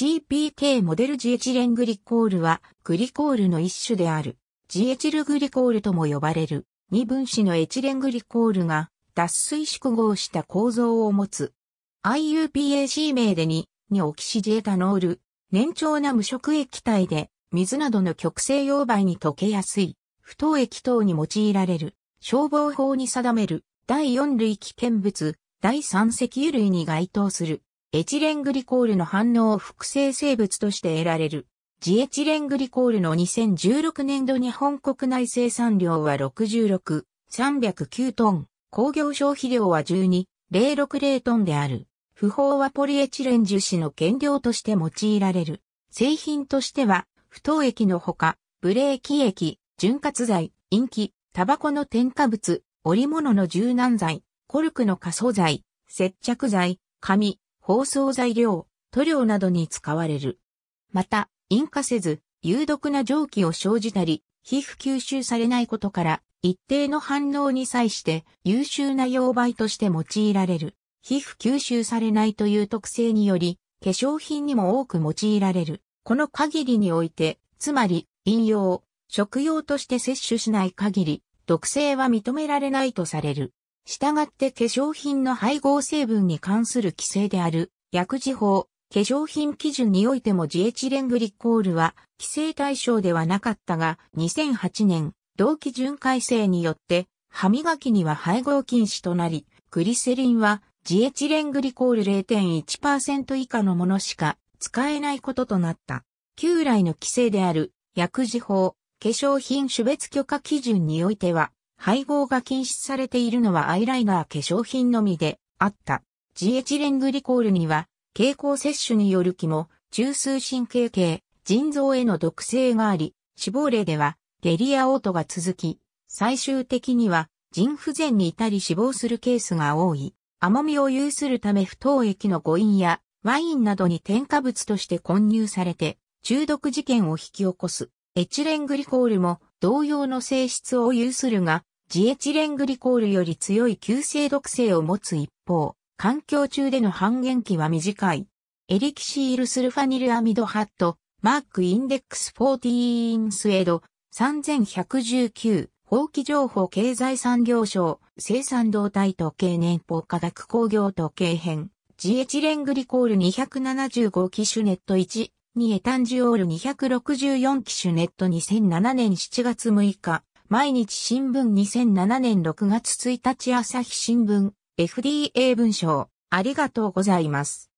CPK モデルジエチレングリコールはグリコールの一種である。ジエチルグリコールとも呼ばれる二分子のエチレングリコールが脱水縮合した構造を持つ。IUPAC 名で2、にオキシジエタノール、粘長な無色液体で水などの極性溶媒に溶けやすい、不透液等に用いられる、消防法に定める第4類危険物、第3石油類に該当する。エチレングリコールの反応を複製生物として得られる。ジエチレングリコールの2016年度日本国内生産量は66、309トン、工業消費量は12、060トンである。不法はポリエチレン樹脂の原料として用いられる。製品としては、不凍液のほか、ブレーキ液、潤滑剤、インキ、タバコの添加物、織物の柔軟剤、コルクの加素剤、接着剤、紙、包装材料、塗料などに使われる。また、引火せず、有毒な蒸気を生じたり、皮膚吸収されないことから、一定の反応に際して優秀な溶媒として用いられる。皮膚吸収されないという特性により、化粧品にも多く用いられる。この限りにおいて、つまり、飲用、食用として摂取しない限り、毒性は認められないとされる。従って化粧品の配合成分に関する規制である薬事法、化粧品基準においてもジエチレングリコールは規制対象ではなかったが2008年同基準改正によって歯磨きには配合禁止となりグリセリンはジエチレングリコール0.1%以下のものしか使えないこととなった。旧来の規制である薬事法、化粧品種別許可基準においては配合が禁止されているのはアイライナー化粧品のみであった。ジエチレングリコールには、経口摂取による気も、中枢神経系、腎臓への毒性があり、死亡例では、下痢や嘔吐が続き、最終的には、腎不全に至り死亡するケースが多い。甘みを有するため不凍液の誤飲や、ワインなどに添加物として混入されて、中毒事件を引き起こす。エチレングリコールも、同様の性質を有するが、ジエチレングリコールより強い急性毒性を持つ一方、環境中での半減期は短い。エリキシールスルファニルアミドハット、マークインデックス14スエド、3119、法規情報経済産業省、生産動態時計年報科学工業時計編、ジエチレングリコール275機種ネット1、にエタンジオール264機種ネット2007年7月6日、毎日新聞2007年6月1日朝日新聞、FDA 文章、ありがとうございます。